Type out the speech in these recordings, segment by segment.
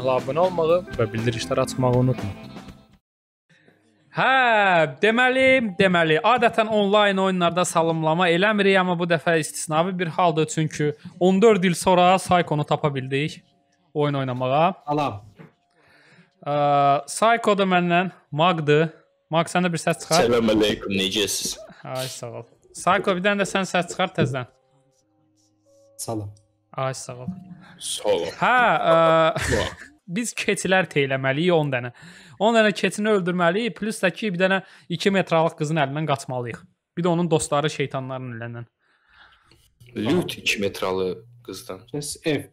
kanala abunə olmağı və bildirişləri açmağı unutmayın. Hə, deməli, deməli, adətən onlayn oyunlarda salamlama eləmirik, amma bu dəfə istisnavi bir haldır, çünki 14 il sonra Psycho-nu tapa bildik oyun oynamağa. Salam. Ə, Psycho da məndən Magdı. Mag səndə bir səs çıxar. Salam aleykum, necəsiz? Ay sağ ol. Psycho bir dənə də sən səs çıxar təzədən. Salam. Ay sağ ol. Sağ ol. Hə, ə, e, biz keçilər teyləməliyik 10 dənə. 10 dənə keçini öldürməliyik, plus da ki bir dənə 2 metralıq qızın əlindən qaçmalıyıq. Bir də onun dostları şeytanların əlindən. Lüt 2 metralı qızdan. Yes, ev.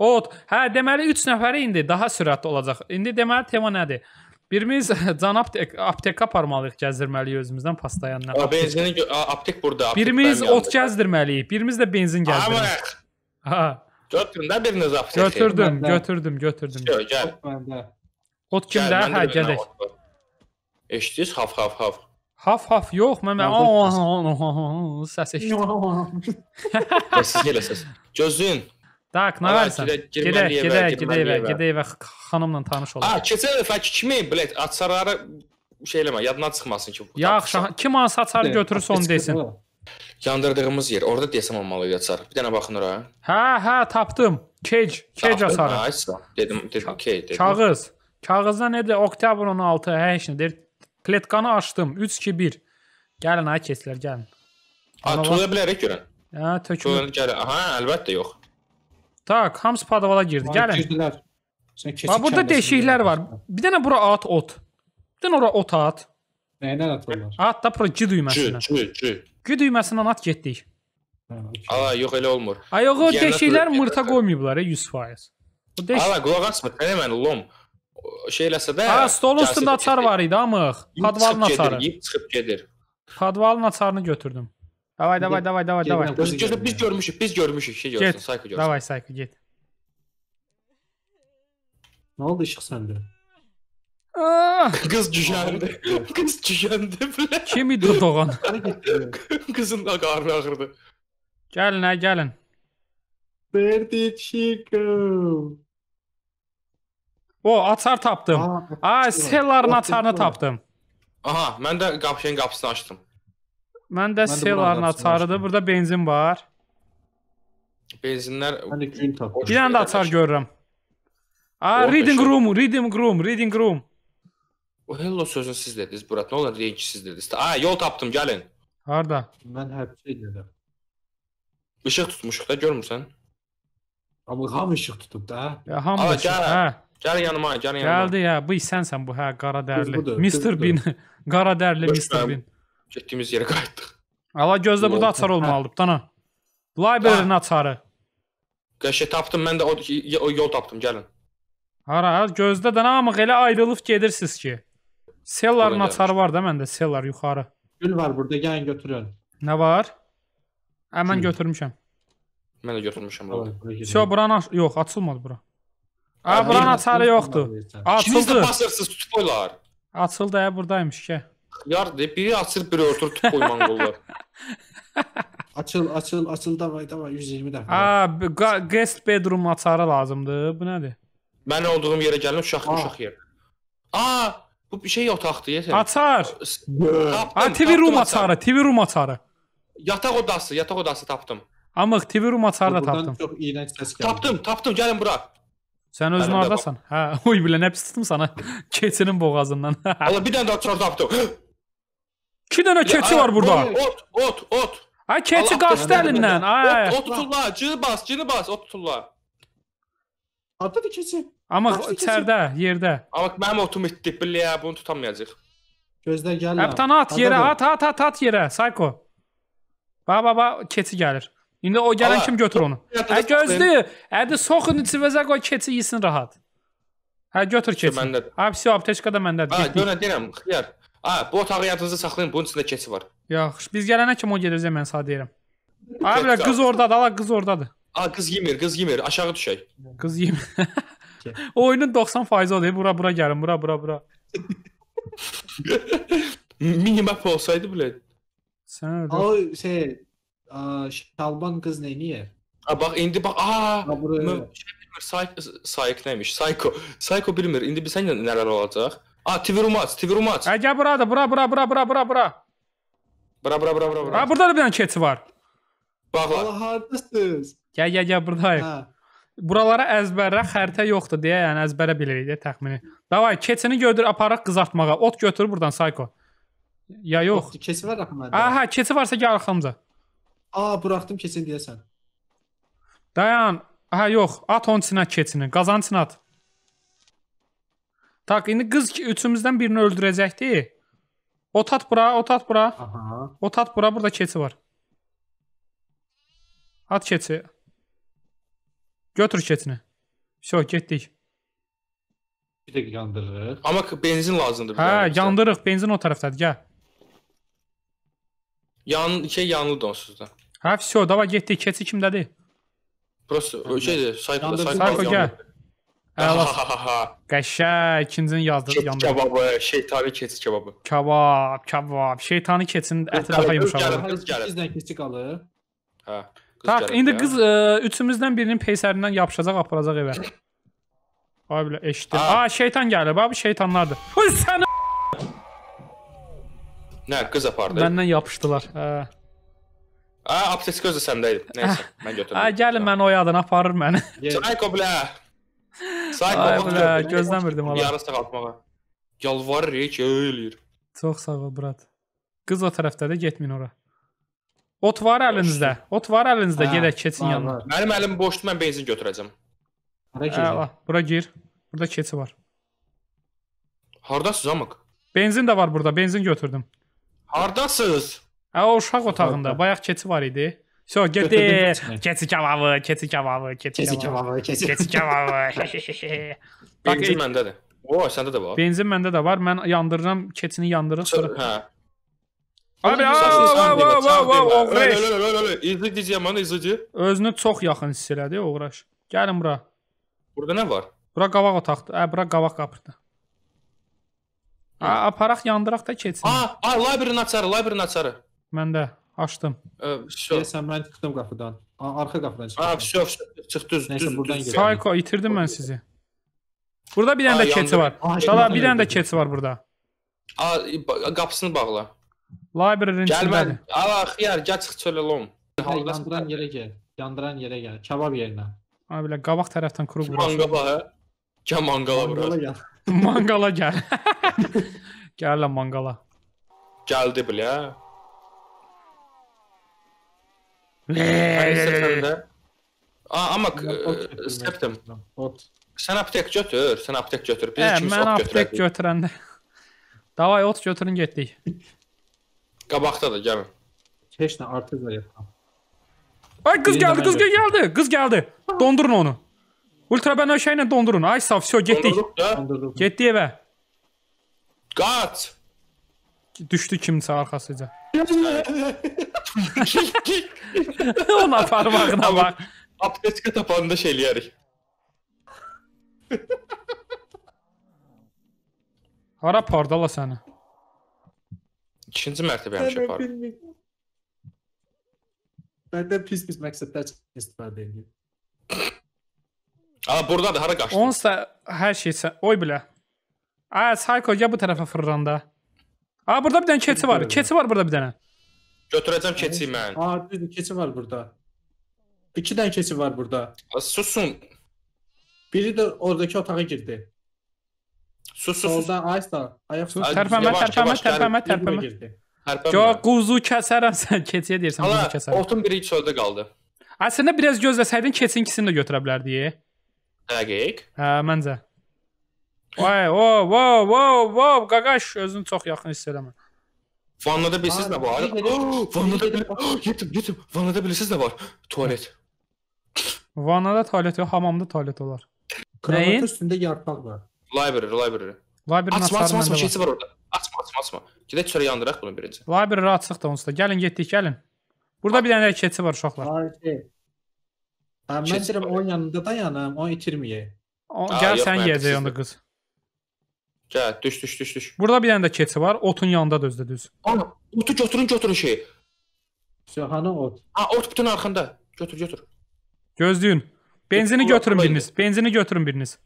Ot, hə, deməli 3 nəfəri indi daha sürətli olacaq. İndi deməli tema nədir? Birimiz can aptek apteka aparmalıyıq, gəzdirməliyik özümüzdən pastayanlar. Benzini aptek burada. Aptek birimiz ot gəzdirməliyik, birimiz də benzin gəzdirməliyik. Ha. Götürün də biriniz apteki. Götürdüm, götürdüm, götürdüm. Yox, gəl. Məndə. Ot kimdə? Hə, gələk. Eşidirsiniz? Haf, haf, haf. Haf, haf, yox, mən mən səs eşitdim. Siz gələsiz. Gözün. Так, nəvərsən. Gedək, gedək, gedək evə, gedək evə xanımla tanış olaq. A, keçən dəfə kimi, blət, açarları şey eləmə, yadına çıxmasın ki. Yaxşı, kim hansı açarı götürürsə onu desin. Yandırdığımız yer. Orada desəm olmalı idi açar. Bir dənə baxın ora. Hə, hə, tapdım. Cage, cage açarı. Nice. Dedim, dedim, okey, dedim. Kağız. Kağızda nədir? Oktyabrın 16, hə, heç nədir? Kletkanı açdım. 3 2 1. Gəlin ay keçlər, gəlin. Ha, tulla bilərək görən. Hə, tökülür. Gəl, aha, əlbəttə yox. Tak, hamısı padavala girdi. Gəlin. Girdilər. Sən keçib. Bax burada deşiklər var. Bir dənə bura at ot. Bir dənə ora ot at. Nəyinə atırlar? At da bura G düyməsinə. G, G, G. Gü düyməsindən at getdik. Ala, yox elə olmur. Ay yox, o deşiklər mırta qoymayıblar 100%. Bu deşik. Ala, qulaq asma, tənə mən lom şey eləsə də. Ha, stolun üstündə açar var idi amıq. Padvalın açarı. Yeyib çıxıb gedir. Padvalın açarını götürdüm. Davay, davay, davay, davay, davay. Biz, biz görmüşük, biz görmüşük. Şey görsün, sayko görsün. Davay, sayko get. Nə oldu işıq səndə? Qız düşəndi. Qız düşəndi. Kim idi o doğan? Qızın da qarnı ağrıdı. Gəlin, hə, gəlin. Where did she go? O, açar tapdım. Ay, Selların açarını tapdım. Aha, mən də qapşeyin qapısını açdım. Mən də Selların açarıdır. Burada benzin var. Benzinlər... Mən də gün tapdım. Bir dənə də açar görürəm. Aa, reading room, reading room, reading room. O hello sözünü siz dediniz. Burat nə olur deyin ki siz dediniz. A, yol tapdım, gəlin. Harda? Mən həbsə edirəm. Işıq tutmuşuq da, görmürsən? Amma hamı işıq tutub da. Ya hamı. A, gəl. Hə. Gəl yanıma, gəl yanıma. Gəldi ya, bu sənsən bu, hə, qara dərli. Mr. Bin, qara dərli Mr. Bin. Getdiyimiz yerə qayıtdıq. Ala gözdə burada açar olmalıdır, dana. Library-nin açarı. Ah. Qəşə tapdım, mən də o, o yol tapdım, gəlin. Hara, gözdə də nə amıq elə ayrılıb gedirsiniz ki. Sellar'ın açarı var da məndə, sellar yuxarı. Gül var burada, gəlin götürün. Nə var? Hə, mən götürmüşəm. Mən də götürmüşəm bura. Şo buranı yox, açılmadı bura. Ha, buranın açarı yoxdur. Açıldı. Basırsınız tutuyorlar. Açıldı, hə, buradaymış ki. Yardır, biri açır, biri örtür, tut qoyman qollar. açıl, açıl, açıl, davay, davay, 120 dəfə. Ha, guest bedroom açarı lazımdır. Bu nədir? Mən olduğum yerə gəlin, uşaq, uşaq yer. Aa, Bu bir şey otaqdır yetər. Açar. A TV room açarı, TV room açarı. Yataq odası, yataq odası tapdım. Amma TV room açarı da tapdım. Çox iyrənc səs gəlir. Tapdım, tapdım, gəlin bura. Sən özün hardasan? Hə, oy bilə nə pis tutdum sana. Keçinin boğazından. Valla bir dənə də açar tapdım. 2 dənə keçi var burada. Ot, ot, ot. Ay keçi qaçdı əlindən. Ay. Ot tuturlar, cını bas, cını bas, ot tuturlar. Hardadır keçi? Amma içəridə, yerdə. Amma mənim otum itdi, billə, bunu tutamayacaq. Gözlə gəl. Həbtan at yerə, at, at, at, at yerə, Sayko. Bax, bax, bax, keçi gəlir. İndi o gələn kim götür onu? Hə gözlü. Ədi hə, soxun içinizə qoy keçi yesin rahat. Hə götür keçi. Hə vəsio aptechka da məndədir. Hə görən deyirəm, xiyar. Hə bu otağı yadınızda saxlayın, bunun içində keçi var. Yaxşı, biz gələnə kimi o gedəcək mən sənə deyirəm. Hə belə qız ordadır, ala qız ordadır. A qız yemir, qız yemir, aşağı düşək. Qız yemir. ki. Oyunun 90% odur. Bura bura gəlin, bura bura bura. Minimap olsaydı belə. Sən orada. O şey, Şalban qız nə edir? A bax indi bax, a, şey bilmir, Sayk nəymiş? Sayko. Sayko bilmir. İndi bilsən nələr olacaq? A, TV Rumac, TV Rumac. Hə gəl buradır, bura bura bura bura bura bura. Bura bura bura bura. Ha burada da bir dənə keçi var. Bağla. Allah hardasınız? Gəl gəl gəl burdayıq. Hə. Buralara əzbərə xəritə yoxdur deyə, yəni əzbərə bilirik də təxmini. Davay, keçini götür aparaq qızartmağa. Ot götür burdan Sayko. Ya yox. Keçi var axı Aha, hə, hə, keçi varsa gəl arxamca. A, buraxdım keçini deyəsən. Dayan. Aha, hə, yox. At onun içinə keçini. Qazan içinə at. Tak, indi qız üçümüzdən birini öldürəcəkdi. Ot at bura, ot at bura. Aha. Ot at bura, burada keçi var. At keçi. Götür ketinə. Vso, getdik. Bir dəqiqə yandırırıq. Amma benzin lazımdır bizə. Hə, yandırırıq. Benzin o tərəfdədir, gəl. Yan şey yanlı donsuzda. Hə, vso, dava getdik. Keçi kimdədir? Prosta şeydir, sayfada, sayfada. gəl. Əla. Qəşəng ikincini yazdırıb yandırıb. Kebabı, şeytani keçi kebabı. Kebab, kebab. Şeytani keçinin əti daha yumşaq. Sizdən keçi qalır. Hə. Qız tak, indi qız ə, e, üçümüzdən birinin peysərindən yapışacaq, aparacaq evə. Ay bilə eşitdim. A, şeytan gəlib. Abi şeytanlardır. Huy səni Nə, qız apardı. Məndən yapışdılar. Hə. A, apteska özü səndə idi. Nəysə, mən götürdüm. Ay, gəlin məni oyadın, aparır məni. Psycho bilə. Psycho Ay, bilə, gözləmirdim ala. Yarısı qalxmağa. Yalvarır, heç eləyir. Çox sağ ol, brat. Qız o tərəfdədir, getmin ora. Ot var əlinizdə. Ot var əlinizdə. Gedək keçin yanına. Mənim əlim boşdur, mən benzin götürəcəm. Hara keçəcəm? Hə, ah, bura gir. Burada keçi var. Hardasız amıq? Benzin də var burada. Benzin götürdüm. Hardasız? Hə, o uşaq otağında. Bayaq keçi var idi. So, gedir. keçi kebabı, keçi kebabı, keçi kebabı, keçi kebabı. Benzin e- məndədir. O, səndə də var. Benzin məndə də var. Mən yandırıram, keçini yandırırıq. Hə. Abi, Oğraş. İzlik deyəcəm, ana izlici. Özünü çox yaxın hiss elədi Oğraş. Gəlin bura. Burada nə var? Bura qavaq otaqdır. Hə, bura qavaq qapıdır. A, aparaq yandıraq da keçsin. A, a, labirin açarı, labirin açarı. Məndə açdım. Deyəsən mən çıxdım qapıdan. Arxa qapıdan çıxdım. A, vəsyo, çıx düz, düz, düz. Sayko, itirdim mən sizi. Burada bir dənə də keçi var. Dala, bir dənə də keçi var burada. A, qapısını bağla. Library-nin içindədir. Gəl axiyar, gəl çıx çöləlom. Halda yandıran yerə gəl. Yandıran yerə gəl. Kebab yerinə. Ay bilə qabaq tərəfdən kuru vurur. Manqala hə? Gəl manqala vurur. Manqala gəl. gəl lan manqala. Gəldi bilə. Amma septim. Sən aptek götür, sən aptek götür. Biz ikimiz ot götürək. Mən aptek götürəndə. Davay ot götürün getdik. Qabaqda da gəlin. Heç nə artıq zayıfam. Ay kız geldi, kız geldi, kız geldi. Dondurun onu. Ultra ben şeyle dondurun. Ay saf, so gittik. Dondurduk. Getdi evə. Qaç. Düşdü kimsə arxasıca. Ona parmağına bak. Apteka tapanında şey eləyərik. Hara pardala səni? İkinci mərtəbə həmişə yəni aparım. Məndən pis-pis məqsədlər istifadə edir. Aa buradadır, hara qaçdın? Onsa hər şeysə, oy bilə. Ay Sayko ya bu tərəfə fırlanda. Aa burada bir dənə keçi var. Keçi var burada bir dənə. Götürəcəm keçiyi mən. Aa düzdür, keçi var burada. 2 dənə keçi var burada. Susun. Biri də oradakı otağa girdi. Sus sus. Soldan aysa, ayaq sus. Tərpəmə, tərpəmə, tərpəmə, tərpəmə. Yo, quzu kəsərəm sən, keçiyə deyirsən, quzu kəsərəm. Otun biri çöldə qaldı. Əslində biraz gözləsəydin keçin ikisini də götürə bilərdi. Dəqiq. Hə, məncə. Vay, o, o, o, o, qaqaş özünü çox yaxın hiss eləmə. Vannada bilirsiniz nə var? Vannada yetim, yetim. Vannada bilirsiniz nə var? Tualet. Vannada tualet yox, hamamda tualet olar. Kravatın üstündə yarpaq var. Library, library. Library açma, açma, açma, şeysi var orada. Açma, açma, açma. Gedək çörə yandıraq bunu birinci. Library açıq da onsuz da. Gəlin getdik, gəlin. Burada bir dənə keçi var uşaqlar. Şey. Var ki. Hə, mən deyirəm onun yanında dayanım, onu itirməyə. Gəl sən yeyəcək onda qız. Gəl, düş, düş, düş, düş. Burada bir dənə də keçi var, otun yanında dözdü düz. Ana, otu götürün, götürün şey. Şahana ot. Ha, ot bütün arxanda. Götür, götür. Gözləyin. Benzini götürün biriniz. Benzini götürün biriniz.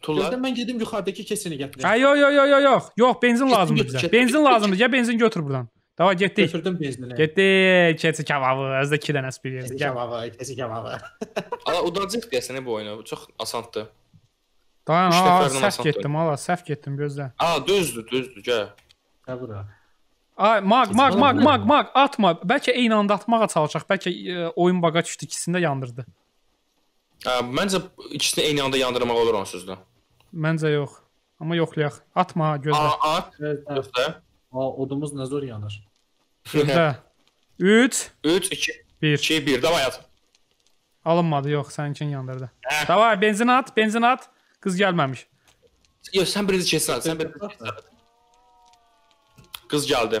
Tullar. Gözlə mən gedim yuxarıdakı keçini gətirim. Hə, yox, yox, yox, yox, yox. Yox, benzin lazımdır bizə. Benzin lazımdır. Gəl benzin götür buradan. Dava getdik. Götürdüm benzini. Getdik. Keçi kebabı. Az da 2 dənə spir yedik. Keçi kebabı, keçi kebabı. Ala udacaq deyəsən bu oyunu. Çox asandır. Dayan, ala, səhv getdim, ala, səhv getdim, gözlə. A, düzdür, düzdür, gəl. Hə, bura. Ay, mag, mag, mag, mag, mag, atma. Bəlkə eyni anda atmağa çalışaq. Bəlkə ə, e, oyun baqa düşdü, ikisini də yandırdı. Ə, məncə ikisini eyni anda yandırmaq olur onsuz da. Məncə yox. Amma yoxlayaq. Atma, gözlə. A, at. Gözlə. A, odumuz nə zor yanır. Gözlə. 3 3 2 1 2 1 davay at. Alınmadı, yox, səninkini yandırdı. Hə. Davay, benzin at, benzin at. Qız gəlməmiş. Yox, sən birinci keçsən, sən birinci keçsən. Qız gəldi.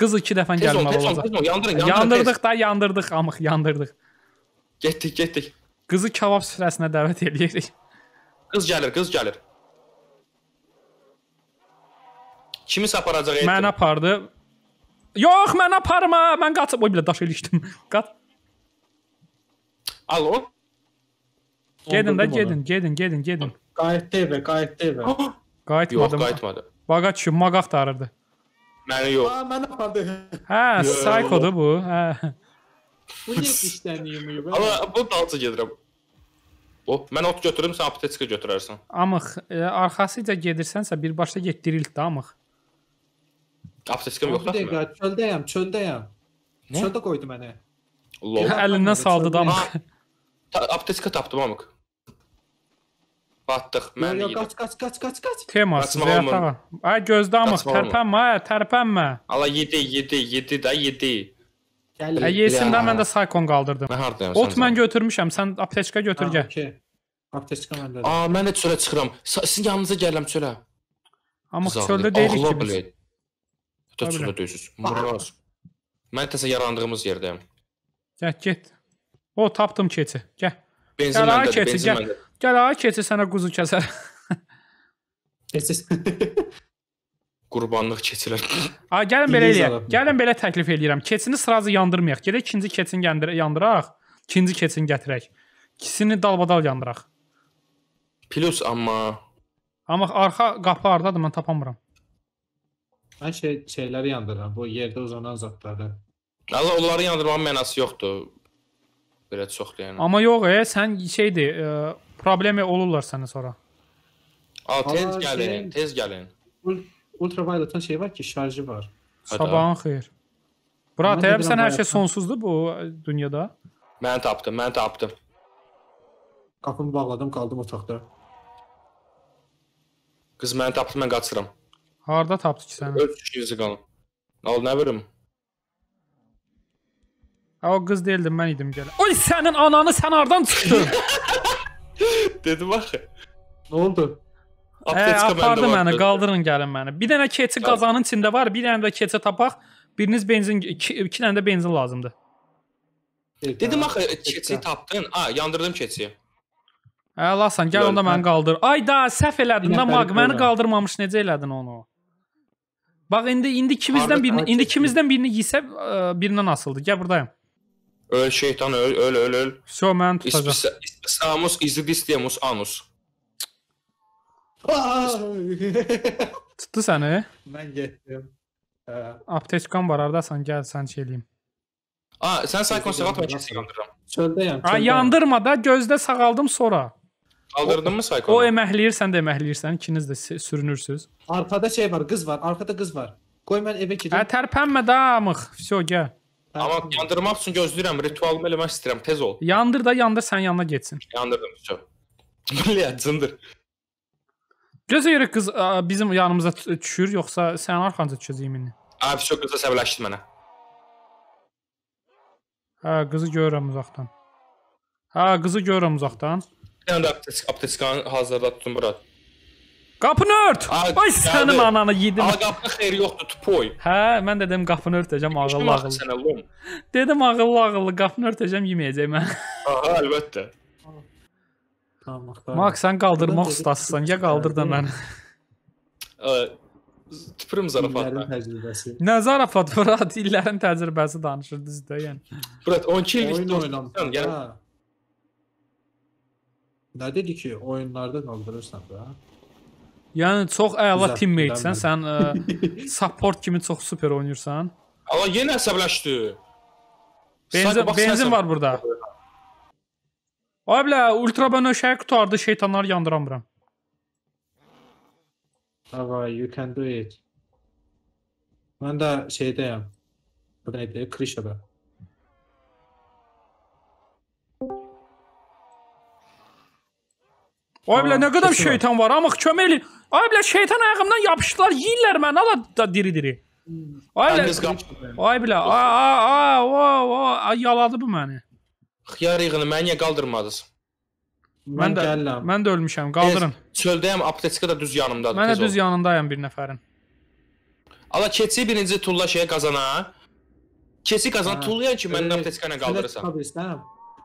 Qız 2 dəfə gəlməli olacaq. Tez ol, yandırın, yandırın. Yandırdıq tez. da, yandırdıq, amıq, yandırdıq. Getdik, getdik. Qızı kebab süfrəsinə dəvət eləyirik. Qız gəlir, qız gəlir. Kimis aparacaq etdim. Mən apardı. Yox, mən aparma. Mən qaçıb, oy bilə daş elişdim. Qaç. Alo. Gedin də, gedin, gedin, gedin, gedin. Qayıtdı evə, qayıtdı evə. Qayıtmadı. Yox, qayıtmadı. Baqa düşüb, maq axtarırdı. Məni yox. Aa, mən apardı. Hə, psixodur bu. Hə. Bu nə işləniyimi? Amma bu dalca gedirəm. O, mən ot götürüm, sən apoteka götürərsən. Amıq, e, arxasıca gedirsənsə birbaşa get dirilt də amıq. Apoteka yoxdur. Bir dəqiqə, çöldəyəm, çöldəyəm. Nə? Çöldə qoydu məni. Lol. Əlindən saldı da amıq. Apoteka tapdım amıq. Batdıq. Mən yox, qaç, qaç, qaç, qaç, qaç. Temas, yatağa. Ay gözdə amıq, tərpənmə, tərpənmə. Ala 7, 7, 7 də 7. Gəl. Yesin də mən də Saykon qaldırdım. Nə hardayam? Ot mən götürmüşəm. Sən apteka götür gəl. Okay. Apteka məndə. A, mən də çölə çıxıram. Sizin yanınıza gəlirəm çölə. Amma çöldə deyilik ki biz. Ötə çöldə deyirsiniz. Muraz. Mən təsə yarandığımız yerdəyəm. Gəl get. O tapdım keçi. Gəl. Benzin məndədir, benzin məndədir. Gəl ha keçi sənə quzu kəsər. Keçi. qurbanlıq keçilər. Ay gəlin belə eləyək. Gəlin belə təklif eləyirəm. Keçini sırazi yandırmayaq. Gedək ikinci keçini yandıraq. İkinci keçini gətirək. İkisini dalbadal yandıraq. Plus amma amma arxa qapı hardadır mən tapamıram. Mən şey şeyləri yandırıram. Bu yerdə uzanan zətləri. Allah onları yandırmağın mənası yoxdur. Belə çoxdur yəni. Amma yox, e, sən şeydir, e, problemi olurlar sənə sonra. A, tez gəlin, tez gəlin. Ultraviolet'ın şey var ki şarjı var. Sabahın hayır. Bura Ama sen her şey sonsuzdu bu dünyada. Mən tapdım, mən tapdım. Kapımı bağladım, kaldım otakta. Kız məni tapdı, mən qaçıram. Harda tapdı ki səni? Öz işinizi qalın. Al ne verim? Ha, o qız deyildim, mən idim gəl. Oy senin ananı sen Ardan çıxdın? Dedim bak. Ne oldu? Hə, apardı məni, qaldırın gəlin məni. Bir dənə keçi qazanın içində var, bir dənə də keçi tapaq. Biriniz benzin 2 dənə də benzin lazımdır. Dedim axı e, keçi tapdın. A, yandırdım keçiyi. Hə, lasan, gəl onda məni qaldır. Ay da, səhv elədin də, Maq, məni qaldırmamış necə elədin onu? Bax indi indi kimizdən birini, indi kimizdən birini yesə e, birindən asıldı. Gəl burdayam. Öl şeytan, öl, öl, öl, öl. Vso, mən tutacağam. İstəsamus, izidistiemus, anus. Tutdu səni? Mən getdim. Hə. Apteçkan var, hardasan gəl sən şey eləyim. A, sən say konservator keçsən yandırıram. Çöldəyəm. A, yandırma da, gözlə sağaldım sonra. Qaldırdın mı saykonu? O əməhləyir, sən də əməhləyirsən, ikiniz də sürünürsüz. Arxada şey var, qız var, arxada qız var. Qoy mən evə gedim. Hə, tərpənmə də amıq. Vəsyo, gəl. Amma yandırmaq üçün gözləyirəm, ritualımı eləmək istəyirəm, tez ol. Yandır da, yandır sənin yanına getsin. Yandırdım, vəsyo. Bəlli, cındır. Gözə görə qız ə, bizim yanımıza düşür, yoxsa sənin arxanca düşəcək minni? Abi çox qızla səbələşdi mənə. Hə, qızı görürəm uzaqdan. Hə, qızı görürəm uzaqdan. Bir dənə də aptetik, aptetikanı hazırda tutun bura. Qapını ört. Ay sənin ananı yedim. Al qapını xeyri yoxdur, tupoy. Hə, mən də dedim qapını örtəcəm ağıllı ağıllı. Sənə lom. Dedim ağıllı ağıllı qapını örtəcəm yeməyəcək mən. Aha, əlbəttə. Barmaqlar. Mak sən qaldırmaq ustasısan. Ya qaldır da məni. Tüpürüm zarafatla. Nə zarafat bura? İllərin təcrübəsi danışır düzdür, yəni. Burat 12 illik dostsan, yəni. Nə dedi ki, oyunlarda qaldırırsan da? Yəni çox əla teammatesən, sən ə, e, support kimi çox super oynayırsan. Ala yenə əsəbləşdi. Benzin, benzin var burada. Ay bilə, ultra ben öşəyi qutardı, şeytanları yandıramıram. Ava, you can do it. Mən də şeydəyəm. Bu neydi? Krişada. Ay bilə, nə qədər şeytan var, amıq kömək elin. Ay bilə, şeytan ayağımdan yapışdılar, yiyirlər məni, ala da diri-diri. Hmm. Ay bilə, ay bilə, ay, ay, ay, ay, ay, yaladı bu məni. Xiyar yığını məni niyə qaldırmadınız? Mən də gəlirəm. Mən də ölmüşəm, qaldırın. Ez, çöldəyəm, apoteka da düz yanımdadır. Mən də düz yanındayam bir nəfərin. Ala keçi birinci tulla şeyə qazana. Keçi qazan tullayan ki, məndən e, apoteka ilə qaldırırsan. Bilirsən.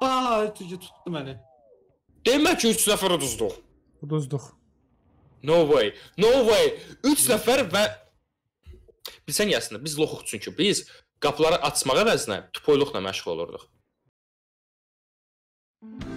Aa, ötücü tutdu məni. Demə ki, 3 nəfər uduzduq. Uduzduq. No way. No way. 3 nəfər və bilsən yəsində biz loxuq çünki biz qapıları açmaq əvəzinə tupoyluqla məşğul olurduq. Mm-hmm.